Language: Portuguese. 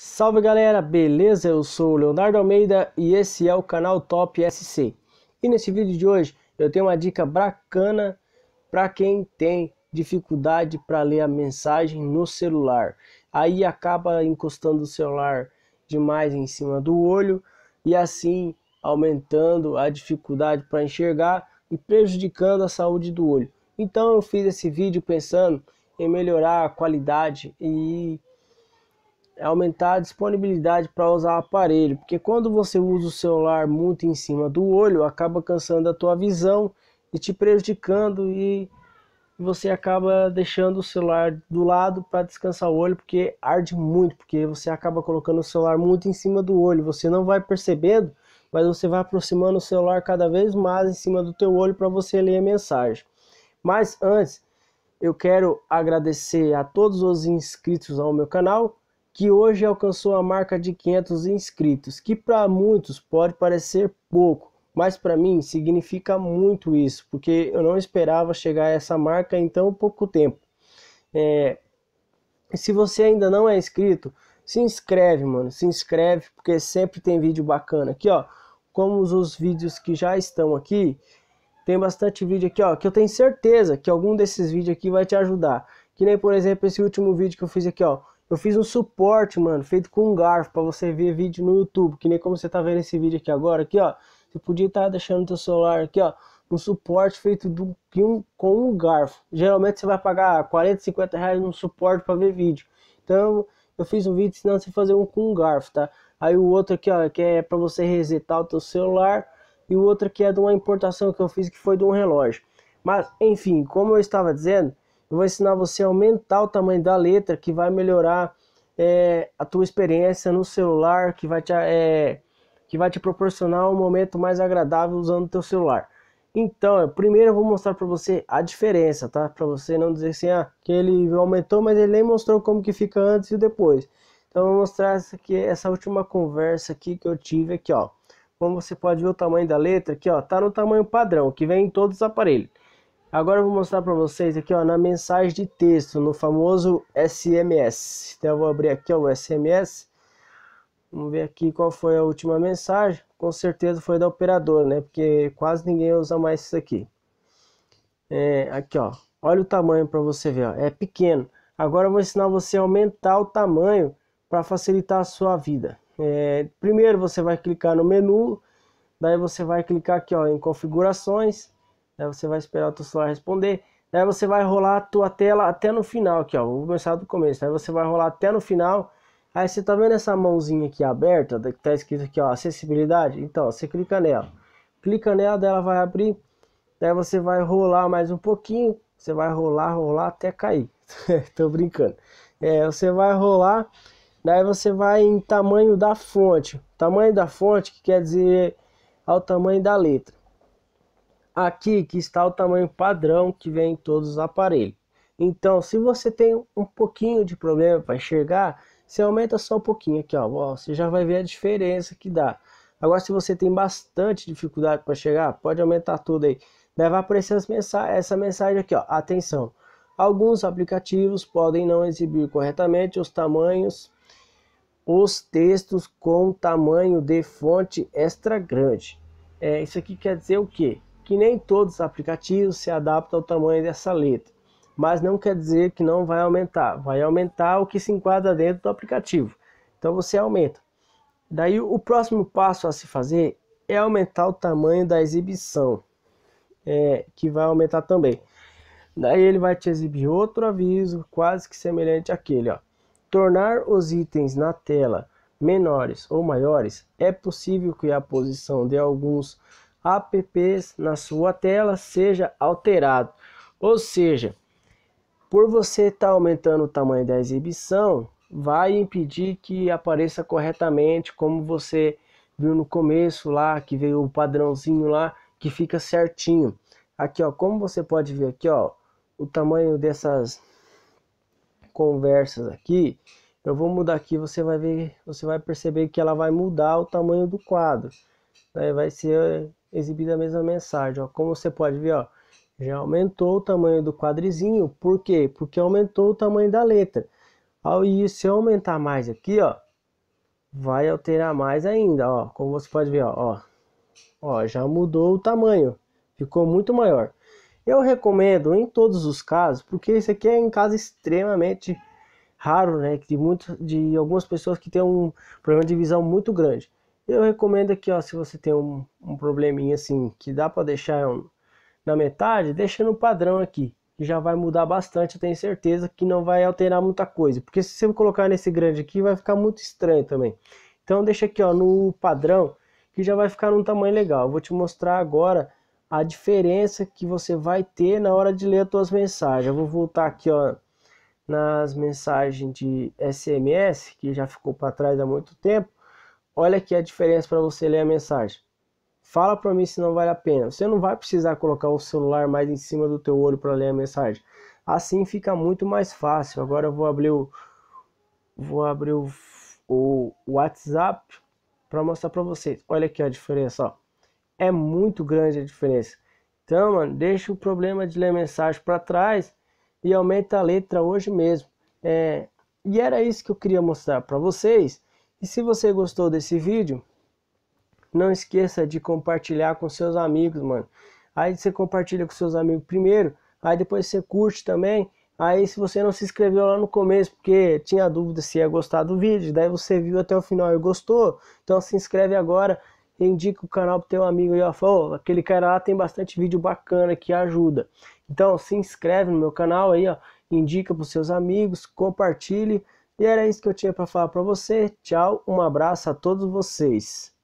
Salve galera, beleza? Eu sou o Leonardo Almeida e esse é o canal Top SC. E nesse vídeo de hoje eu tenho uma dica bacana para quem tem dificuldade para ler a mensagem no celular. Aí acaba encostando o celular demais em cima do olho e assim aumentando a dificuldade para enxergar e prejudicando a saúde do olho. Então eu fiz esse vídeo pensando em melhorar a qualidade e é aumentar a disponibilidade para usar o aparelho, porque quando você usa o celular muito em cima do olho, acaba cansando a tua visão e te prejudicando e você acaba deixando o celular do lado para descansar o olho, porque arde muito, porque você acaba colocando o celular muito em cima do olho, você não vai percebendo, mas você vai aproximando o celular cada vez mais em cima do teu olho para você ler a mensagem. Mas antes, eu quero agradecer a todos os inscritos ao meu canal que hoje alcançou a marca de 500 inscritos, que para muitos pode parecer pouco, mas para mim significa muito isso, porque eu não esperava chegar a essa marca em tão pouco tempo. É... Se você ainda não é inscrito, se inscreve, mano, se inscreve, porque sempre tem vídeo bacana aqui, ó. Como os vídeos que já estão aqui, tem bastante vídeo aqui, ó, que eu tenho certeza que algum desses vídeos aqui vai te ajudar. Que nem, por exemplo, esse último vídeo que eu fiz aqui, ó, eu fiz um suporte, mano, feito com um garfo para você ver vídeo no YouTube, que nem como você tá vendo esse vídeo aqui agora, aqui, ó. Você podia estar tá deixando teu celular aqui, ó, um suporte feito do, um, com um garfo. Geralmente você vai pagar 40, 50 reais num suporte para ver vídeo. Então, eu fiz um vídeo ensinando você fazer um com um garfo, tá? Aí o outro aqui, ó, que é para você resetar o teu celular, e o outro que é de uma importação que eu fiz que foi de um relógio. Mas, enfim, como eu estava dizendo, eu vou ensinar você a aumentar o tamanho da letra, que vai melhorar é, a tua experiência no celular, que vai te, é, que vai te proporcionar um momento mais agradável usando o teu celular. Então, eu, primeiro eu vou mostrar para você a diferença, tá? Para você não dizer assim, ah, que ele aumentou, mas ele nem mostrou como que fica antes e depois. Então, eu vou mostrar essa, aqui, essa última conversa aqui que eu tive aqui, ó. Como você pode ver o tamanho da letra aqui, ó, tá no tamanho padrão, que vem em todos os aparelhos. Agora eu vou mostrar para vocês aqui ó, na mensagem de texto, no famoso SMS. Então eu vou abrir aqui ó, o SMS. Vamos ver aqui qual foi a última mensagem. Com certeza foi da operadora, né? Porque quase ninguém usa mais isso aqui. É, aqui ó, olha o tamanho para você ver, ó, é pequeno. Agora eu vou ensinar você a aumentar o tamanho para facilitar a sua vida. É, primeiro você vai clicar no menu, daí você vai clicar aqui ó, em configurações Daí você vai esperar o teu celular responder. Daí você vai rolar a tua tela até no final aqui, ó. Vou começar do começo. aí você vai rolar até no final. Aí você tá vendo essa mãozinha aqui aberta, que tá escrito aqui, ó, acessibilidade? Então, você clica nela. Clica nela, dela vai abrir. Daí você vai rolar mais um pouquinho. Você vai rolar, rolar até cair. Tô brincando. É, você vai rolar, daí você vai em tamanho da fonte. Tamanho da fonte que quer dizer ao tamanho da letra aqui que está o tamanho padrão que vem em todos os aparelhos. Então, se você tem um pouquinho de problema para enxergar, você aumenta só um pouquinho aqui, ó, você já vai ver a diferença que dá. Agora, se você tem bastante dificuldade para chegar, pode aumentar tudo aí. Daí vai aparecer mensa essa mensagem aqui, ó, atenção. Alguns aplicativos podem não exibir corretamente os tamanhos, os textos com tamanho de fonte extra grande. É, isso aqui quer dizer o quê? que nem todos os aplicativos se adaptam ao tamanho dessa letra, mas não quer dizer que não vai aumentar, vai aumentar o que se enquadra dentro do aplicativo. Então você aumenta. Daí o próximo passo a se fazer é aumentar o tamanho da exibição, é, que vai aumentar também. Daí ele vai te exibir outro aviso, quase que semelhante àquele. Ó. Tornar os itens na tela menores ou maiores é possível que a posição de alguns apps na sua tela seja alterado. Ou seja, por você estar tá aumentando o tamanho da exibição, vai impedir que apareça corretamente, como você viu no começo lá, que veio o padrãozinho lá, que fica certinho. Aqui, ó, como você pode ver aqui, ó, o tamanho dessas conversas aqui, eu vou mudar aqui, você vai ver, você vai perceber que ela vai mudar o tamanho do quadro. Né? Vai ser exibida a mesma mensagem. Ó. Como você pode ver, ó, já aumentou o tamanho do quadrizinho. Por quê? Porque aumentou o tamanho da letra. E se eu aumentar mais aqui, ó, vai alterar mais ainda. Ó. Como você pode ver, ó, ó, ó, já mudou o tamanho. Ficou muito maior. Eu recomendo em todos os casos, porque esse aqui é em caso extremamente raro, né? De, muito, de algumas pessoas que têm um problema de visão muito grande. Eu recomendo aqui, ó, se você tem um, um probleminha assim, que dá para deixar um, na metade, deixa no padrão aqui. Já vai mudar bastante, eu tenho certeza que não vai alterar muita coisa. Porque se você colocar nesse grande aqui, vai ficar muito estranho também. Então deixa aqui, ó, no padrão, que já vai ficar num tamanho legal. Eu vou te mostrar agora a diferença que você vai ter na hora de ler as suas mensagens. Eu vou voltar aqui, ó, nas mensagens de SMS, que já ficou para trás há muito tempo Olha aqui a diferença para você ler a mensagem. Fala para mim se não vale a pena. Você não vai precisar colocar o celular mais em cima do teu olho para ler a mensagem. Assim fica muito mais fácil. Agora eu vou abrir o vou abrir o, o WhatsApp para mostrar para vocês. Olha aqui a diferença, ó. É muito grande a diferença. Então, mano, deixa o problema de ler mensagem para trás e aumenta a letra hoje mesmo. É, e era isso que eu queria mostrar para vocês. E se você gostou desse vídeo, não esqueça de compartilhar com seus amigos, mano. Aí você compartilha com seus amigos primeiro, aí depois você curte também. Aí se você não se inscreveu lá no começo, porque tinha dúvida se ia gostar do vídeo, daí você viu até o final e gostou, então se inscreve agora e indica o canal pro teu amigo aí, ó, fala, aquele cara lá tem bastante vídeo bacana que ajuda. Então se inscreve no meu canal aí, ó, indica pros seus amigos, compartilhe. E era isso que eu tinha para falar para você. Tchau, um abraço a todos vocês.